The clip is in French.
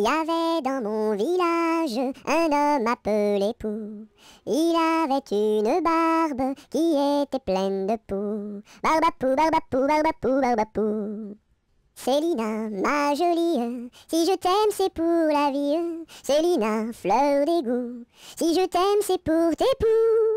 Il y avait dans mon village un homme appelé Pou. Il avait une barbe qui était pleine de poux. Barbe Pou, barbe à Pou, barbe Pou, Pou. Célina, ma jolie, si je t'aime c'est pour la vie. Célina, fleur d'égout, si je t'aime c'est pour tes poux.